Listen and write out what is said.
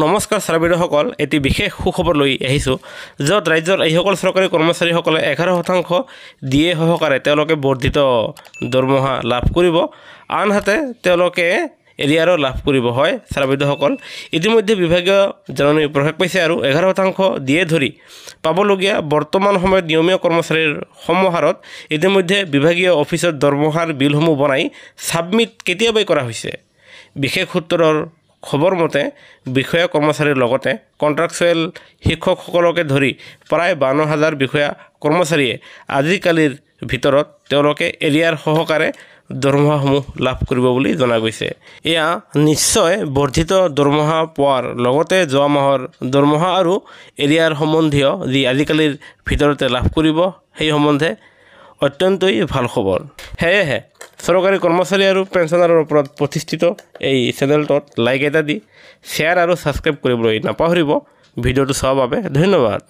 নমস্কাৰ শ্ৰাবিদসকল এটি বিশেষ সুখবৰ লৈ আহিছোঁ য'ত ৰাজ্যৰ এইসকল চৰকাৰী কৰ্মচাৰীসকলে এঘাৰ শতাংশ ডি এ সহকাৰে তেওঁলোকে বৰ্ধিত দৰমহা লাভ কৰিব আনহাতে তেওঁলোকে এৰিয়াৰো লাভ কৰিব হয় শ্ৰাবিদসকল ইতিমধ্যে বিভাগীয় জাননী প্ৰকাশ পাইছে আৰু এঘাৰ শতাংশ ডি এ ধৰি পাবলগীয়া বৰ্তমান সময়ত নিয়মীয়া কৰ্মচাৰীৰ সমহাৰত ইতিমধ্যে বিভাগীয় অফিচত দৰমহাৰ বিলসমূহ বনাই ছাবমিট কেতিয়াবাই কৰা হৈছে বিশেষ সূত্ৰৰ খবৰ মতে বিষয়া কৰ্মচাৰীৰ লগতে কণ্ট্ৰাকচুৱেল শিক্ষকসকলকে ধৰি প্ৰায় বাৱন্ন হাজাৰ বিষয়া কৰ্মচাৰীয়ে আজিকালিৰ ভিতৰত তেওঁলোকে এৰিয়াৰ সহকাৰে দৰমহাসমূহ লাভ কৰিব বুলি জনা গৈছে এয়া নিশ্চয় বৰ্ধিত দৰমহা পোৱাৰ লগতে যোৱা মাহৰ দৰমহা আৰু এৰিয়াৰ সম্বন্ধীয় যি আজিকালিৰ ভিতৰতে লাভ কৰিব সেই সম্বন্ধে অত্যন্তই ভাল খবৰ সেয়েহে চৰকাৰী কৰ্মচাৰী আৰু পেঞ্চনাৰৰ ওপৰত প্ৰতিষ্ঠিত এই চেনেলটোত লাইক এটা দি শ্বেয়াৰ আৰু ছাবস্ক্ৰাইব কৰিবলৈ নাপাহৰিব ভিডিঅ'টো চোৱাৰ বাবে ধন্যবাদ